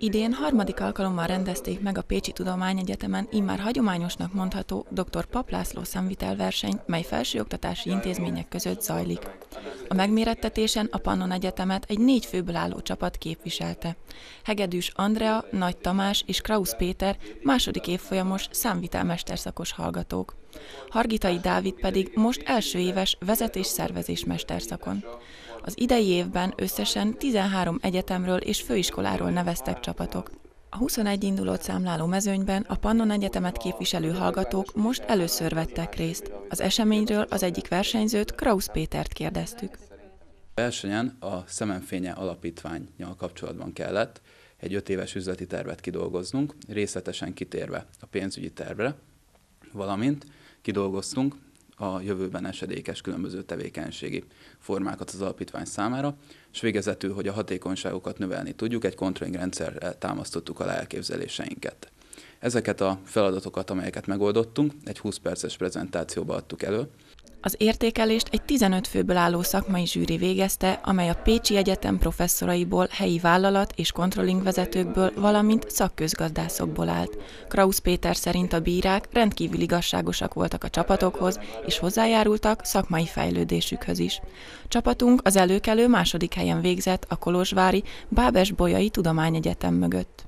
Idén harmadik alkalommal rendezték meg a Pécsi Tudományegyetemen immár hagyományosnak mondható dr. Paplászló szemvitelverseny, mely felsőoktatási intézmények között zajlik. A megmérettetésen a Pannon Egyetemet egy négy főből álló csapat képviselte. Hegedűs Andrea, Nagy Tamás és Krausz Péter második évfolyamos számvitelmesterszakos hallgatók. Hargitai Dávid pedig most első éves vezetés-szervezés mesterszakon. Az idei évben összesen 13 egyetemről és főiskoláról neveztek csapatok. A 21 indulót számláló mezőnyben a Pannon Egyetemet képviselő hallgatók most először vettek részt. Az eseményről az egyik versenyzőt, Krausz Pétert kérdeztük. A versenyen a Szemenfénye Alapítványjal kapcsolatban kellett egy öt éves üzleti tervet kidolgoznunk, részletesen kitérve a pénzügyi tervre, valamint kidolgoztunk a jövőben esedékes különböző tevékenységi formákat az alapítvány számára, és végezetül, hogy a hatékonyságokat növelni tudjuk, egy controlling rendszerrel támasztottuk a elképzeléseinket. Ezeket a feladatokat, amelyeket megoldottunk, egy 20 perces prezentációba adtuk elő, az értékelést egy 15 főből álló szakmai zsűri végezte, amely a Pécsi Egyetem professzoraiból, helyi vállalat és kontrolling vezetőkből, valamint szakközgazdászokból állt. Krausz Péter szerint a bírák rendkívül igazságosak voltak a csapatokhoz, és hozzájárultak szakmai fejlődésükhöz is. Csapatunk az előkelő második helyen végzett a Kolozsvári Bábes Bolyai Tudományegyetem mögött.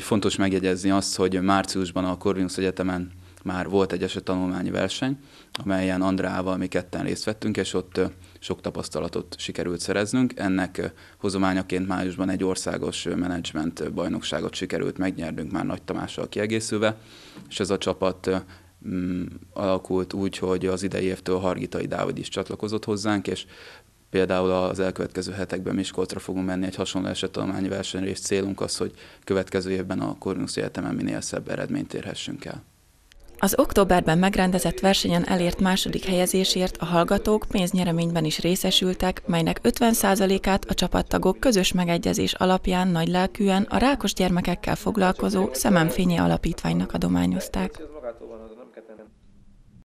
Fontos megjegyezni azt, hogy márciusban a Corvinus Egyetemen már volt egy tanulmányi verseny, amelyen Andrával mi ketten részt vettünk, és ott sok tapasztalatot sikerült szereznünk. Ennek hozományaként májusban egy országos menedzsment bajnokságot sikerült megnyernünk már Nagy Tamással kiegészülve, és ez a csapat mm, alakult úgy, hogy az idei évtől Hargitai Dávid is csatlakozott hozzánk, és például az elkövetkező hetekben Miskolcra fogunk menni egy hasonló esettanulmányi versenyre, és célunk az, hogy következő évben a Kornusz Egyetemen minél szebb eredményt érhessünk el. Az októberben megrendezett versenyen elért második helyezésért a hallgatók pénznyereményben is részesültek, melynek 50%-át a csapattagok közös megegyezés alapján nagylelkűen a rákos gyermekekkel foglalkozó szememfényi Alapítványnak adományozták.